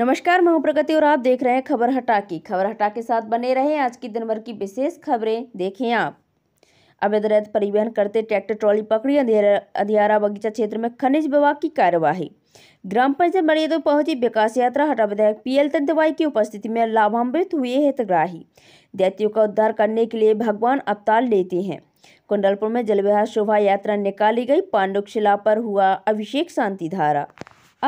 नमस्कार मैं हूं प्रगति और आप देख रहे हैं खबर हटा की खबर हटा के साथ बने रहे आज की दिन भर की विशेष खबरें देखें आप अवैध रैत परिवहन करते ट्रैक्टर ट्रॉली पकड़ी अधियारा बगीचा क्षेत्र में खनिज विभाग की कार्यवाही ग्राम पंचायत मरियदो पहुंची विकास यात्रा हटा विधायक एल तंतवाई की उपस्थिति में लाभान्वित हुए हितग्राही दैत्यों का उद्धार करने के लिए भगवान अवतार लेते हैं कुंडलपुर में जलविहार शोभा यात्रा निकाली गई पांडुक शिला पर हुआ अभिषेक शांति धारा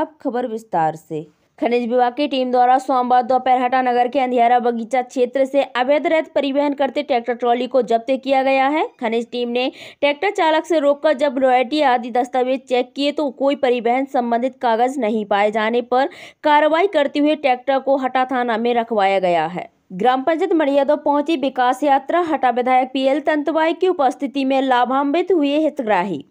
अब खबर विस्तार से खनिज विभाग की टीम द्वारा सोमवार दोपहर हटा नगर के अंधियारा बगीचा क्षेत्र से अवैध रेत परिवहन करते ट्रैक्टर ट्रॉली को जब्त किया गया है खनिज टीम ने ट्रैक्टर चालक से रोककर जब रॉयल्टी आदि दस्तावेज चेक किए तो कोई परिवहन संबंधित कागज नहीं पाए जाने पर कार्रवाई करते हुए ट्रैक्टर को हटा थाना में रखवाया गया है ग्राम पंचायत मरियादो पहुंची विकास यात्रा हटा विधायक पीएल तंतवाई की उपस्थिति में लाभान्वित हुए हितग्राही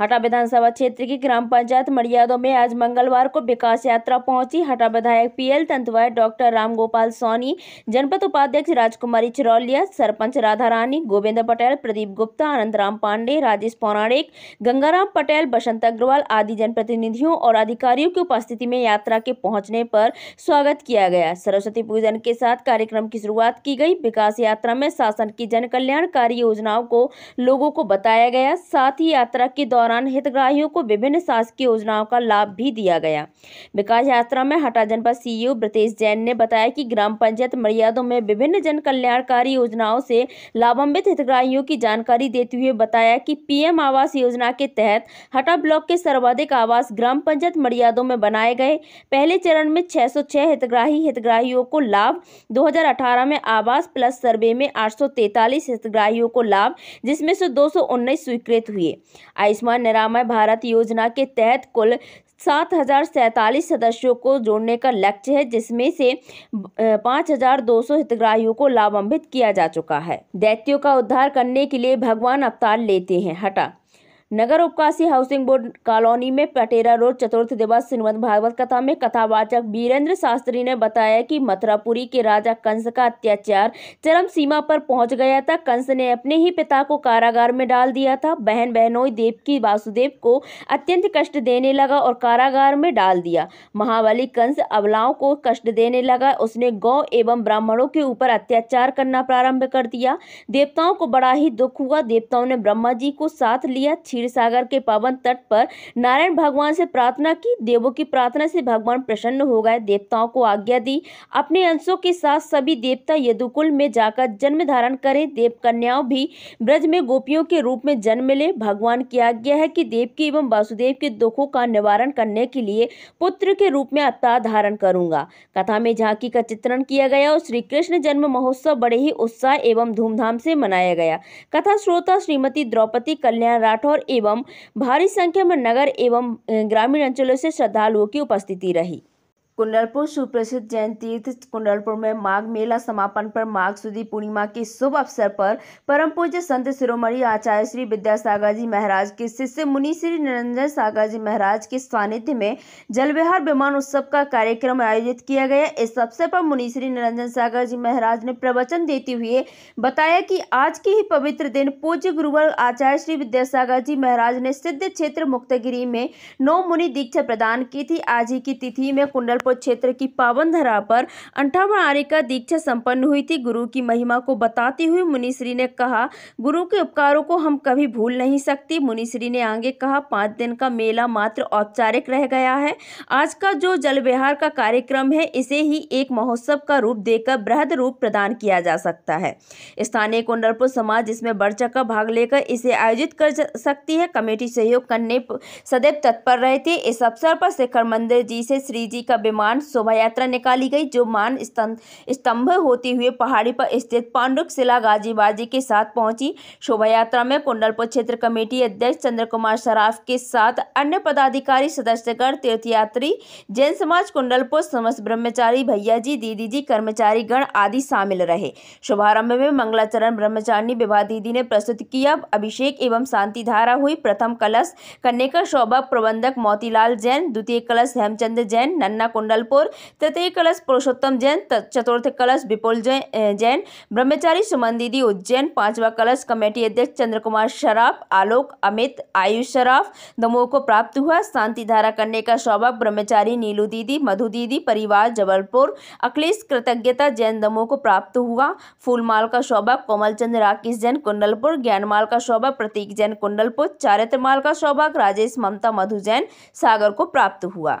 हटा विधानसभा क्षेत्र की ग्राम पंचायत मरियादो में आज मंगलवार को विकास यात्रा पहुंची हटा विधायक पीएल तंतवाय डॉक्टर रामगोपाल सोनी जनपद उपाध्यक्ष राजकुमारी चिरौलिया सरपंच राधा रानी गोविंद पटेल प्रदीप गुप्ता आनंद राम पांडे राजेश पौराणिक गंगाराम पटेल बसंत अग्रवाल आदि जनप्रतिनिधियों और अधिकारियों की उपस्थिति में यात्रा के पहुंचने पर स्वागत किया गया सरस्वती पूजन के साथ कार्यक्रम की शुरुआत की गई विकास यात्रा में शासन की जन कल्याणकारी योजनाओं को लोगों को बताया गया साथ ही यात्रा के दौरान दौरान हितग्राहियों को विभिन्न शासकीय योजनाओं का लाभ भी दिया गया विकास यात्रा में हटा जनपद सीईओ ब्रतेश जैन ने बताया कि ग्राम पंचायत मर्यादों में विभिन्न जन कल्याणकारी योजनाओं से लाभान्वित हितग्राहियों की जानकारी देते हुए बताया कि पीएम आवास योजना के तहत हटा ब्लॉक के सर्वाधिक आवास ग्राम पंचायत मर्यादों में बनाए गए पहले चरण में 606 हितग्राही हितग्राहियों को लाभ दो में आवास प्लस सर्वे में आठ हितग्राहियों को लाभ जिसमें से दो स्वीकृत हुए आयुष्मान आयुष्मान निरामय भारत योजना के तहत कुल सात हजार सैंतालीस सदस्यों को जोड़ने का लक्ष्य है जिसमें से पाँच हजार दो सौ हितग्राहियों को लाभान्वित किया जा चुका है दैत्यों का उद्धार करने के लिए भगवान अवतार लेते हैं हटा नगर उपकाशी हाउसिंग बोर्ड कॉलोनी में पटेरा रोड चतुर्थ दिवस श्रीमद भागवत कथा में कथावाचक वीरेंद्र शास्त्री ने बताया कि मथुरापुरी के राजा कंस का अत्याचार चरम सीमा पर पहुंच गया था कंस ने अपने ही पिता को कारागार में डाल दिया था बहन बहनोई देव की वासुदेव को अत्यंत कष्ट देने लगा और कारागार में डाल दिया महाबली कंस अबलाओं को कष्ट देने लगा उसने गौ एवं ब्राह्मणों के ऊपर अत्याचार करना प्रारंभ कर दिया देवताओं को बड़ा ही दुख हुआ देवताओं ने ब्रह्मा जी को साथ लिया क्षीर सागर के पावन तट पर नारायण भगवान से प्रार्थना की देवों की प्रार्थना से भगवान प्रसन्न हो गए देवताओं को आज्ञा दी अपने अंशों के साथ सभी देवता यदुकुल में जाकर जन्म धारण करें देव कन्याओं भी ब्रज में गोपियों के रूप में जन्म ले भगवान की आज्ञा है कि देव की एवं वासुदेव के दुखों का निवारण करने के लिए पुत्र के रूप में अवतार धारण करूंगा कथा में झांकी का चित्रण किया गया और श्री कृष्ण जन्म महोत्सव बड़े ही उत्साह एवं धूमधाम से मनाया गया कथा श्रोता श्रीमती द्रौपदी कल्याण राठौर एवं भारी संख्या में नगर एवं ग्रामीण अंचलों से श्रद्धालुओं की उपस्थिति रही कुंडलपुर सुप्रसिद्ध जैन तीर्थ कुंडलपुर में माघ मेला समापन पर माघ सुधी पूर्णिमा के शुभ अवसर पर परम पूज्य संत शिरोमणि आचार्य श्री विद्यासागर जी महाराज के शिष्य मुनि श्री निरंजन सागर जी महाराज के सानिध्य में जल विहार विमान उत्सव का कार्यक्रम आयोजित किया गया इस अवसर पर मुनि श्री निरंजन सागर जी महाराज ने प्रवचन देते हुए बताया कि आज के ही पवित्र दिन पूज्य गुरुवर आचार्य श्री विद्यासागर जी महाराज ने सिद्ध क्षेत्र मुक्तगिरी में नौ मुनि दीक्षा प्रदान की थी आज ही की तिथि में कुंडलपुर रायपुर क्षेत्र की पावन धरा पर अंठावन आर्य का दीक्षा संपन्न हुई थी गुरु की महिमा को बताते हुए मुनिश्री ने कहा गुरु के उपकारों को हम कभी भूल नहीं सकती मुनिश्री ने आगे कहा पाँच दिन का मेला मात्र औपचारिक रह गया है आज का जो जल विहार का कार्यक्रम है इसे ही एक महोत्सव का रूप देकर बृहद रूप प्रदान किया जा सकता है स्थानीय कुंडलपुर समाज इसमें बढ़ चढ़ भाग लेकर इसे आयोजित कर सकती है कमेटी सहयोग करने सदैव तत्पर रहे थे इस अवसर पर शिखर मंदिर जी से श्री जी का विमान मान शोभा यात्रा निकाली गई जो मान स्तंभ होते हुए पहाड़ी पर स्थित शिला गाजीबाजी के साथ पहुंची शोभा यात्रा में कुंडलपुर क्षेत्र कमेटी अध्यक्ष चंद्र कुमार सराफ के साथ अन्य पदाधिकारी सदस्यगण तीर्थयात्री जैन समाज कुंडलपुर समस्त ब्रह्मचारी भैया जी दीदी जी कर्मचारी गण आदि शामिल रहे शुभारंभ में मंगलाचरण ब्रह्मचारिणी विवाह दीदी ने प्रस्तुत किया अभिषेक एवं शांति धारा हुई प्रथम कलश कन्या शोभा प्रबंधक मोतीलाल जैन द्वितीय कलश हेमचंद जैन नन्ना कुंडलपुर तृतीय कलश पुरुषोत्तम जैन चतुर्थ कलश विपुल जैन ब्रह्मचारी सुमन दीदी उज्जैन पांचवा कलश कमेटी अध्यक्ष चंद्र कुमार शराफ आलोक अमित आयुष शराफ दमोह को प्राप्त हुआ शांति धारा करने का सौभाग्य ब्रह्मचारी नीलू दीदी मधु दीदी परिवार जबलपुर अखिलेश कृतज्ञता जैन दमोह को प्राप्त हुआ फूलमाल का सौभाग्य कोमल चंद्र राकेश जैन कुंडलपुर ज्ञानमाल का सौभाग्य प्रतीक जैन कुंडलपुर चारित्रमाल का सौभाग्य राजेश ममता मधु जैन सागर को प्राप्त हुआ